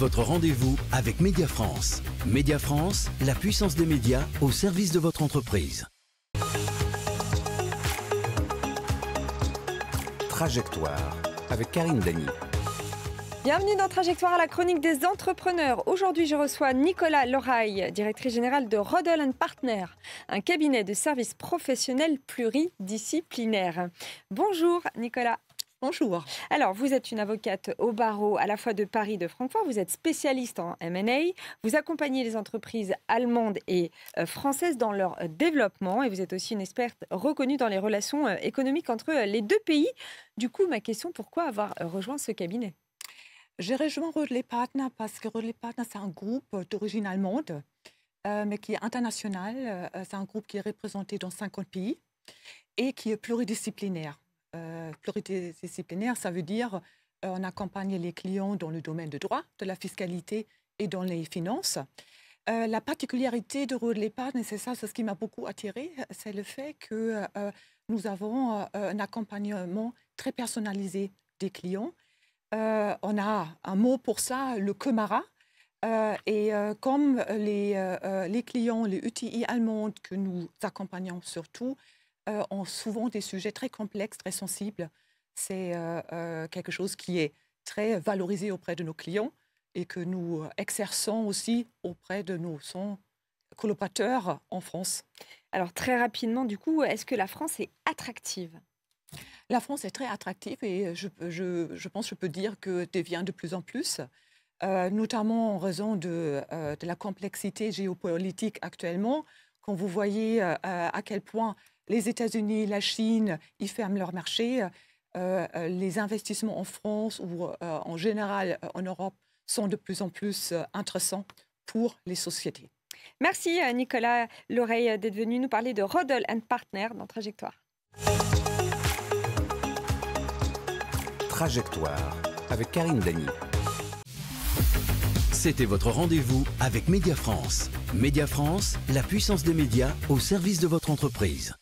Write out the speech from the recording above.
Votre rendez-vous avec Média France. Média France, la puissance des médias au service de votre entreprise. Trajectoire avec Karine Dany. Bienvenue dans Trajectoire à la chronique des entrepreneurs. Aujourd'hui, je reçois Nicolas Loraille, directrice générale de Rodel Partner, un cabinet de services professionnels pluridisciplinaires. Bonjour Nicolas. Bonjour. Alors, vous êtes une avocate au barreau à la fois de Paris et de Francfort. Vous êtes spécialiste en M&A. Vous accompagnez les entreprises allemandes et euh, françaises dans leur euh, développement. Et vous êtes aussi une experte reconnue dans les relations euh, économiques entre les deux pays. Du coup, ma question, pourquoi avoir rejoint ce cabinet J'ai rejoint Relais Partner parce que Relais Partner, c'est un groupe d'origine allemande, mais qui est international. C'est un groupe qui est représenté dans 50 pays et qui est pluridisciplinaire euh, pluridisciplinaire, ça veut dire euh, on accompagne les clients dans le domaine de droit, de la fiscalité et dans les finances. Euh, la particularité de Rue c'est ça, c'est ce qui m'a beaucoup attiré, c'est le fait que euh, nous avons un accompagnement très personnalisé des clients. on a un mot pour ça, le Kemara. et comme les, les clients, les UTI allemandes que nous accompagnons surtout, euh, ont souvent des sujets très complexes, très sensibles. C'est euh, euh, quelque chose qui est très valorisé auprès de nos clients et que nous exerçons aussi auprès de nos collaborateurs en France. Alors très rapidement, du coup, est-ce que la France est attractive La France est très attractive et je, pense que je peux dire que devient de plus en plus, notamment en raison de, la complexité géopolitique actuellement. Quand vous voyez à quel point les États-Unis, la Chine, ils ferment leur marché. Euh, euh, les investissements en France ou euh, en général en Europe sont de plus en plus intéressants pour les sociétés. Merci Nicolas Loreille d'être venu nous parler de Rodel Partner dans Trajectoire. Trajectoire avec Karine Dany. C'était votre rendez-vous avec Média France. Média France, la puissance des médias au service de votre entreprise.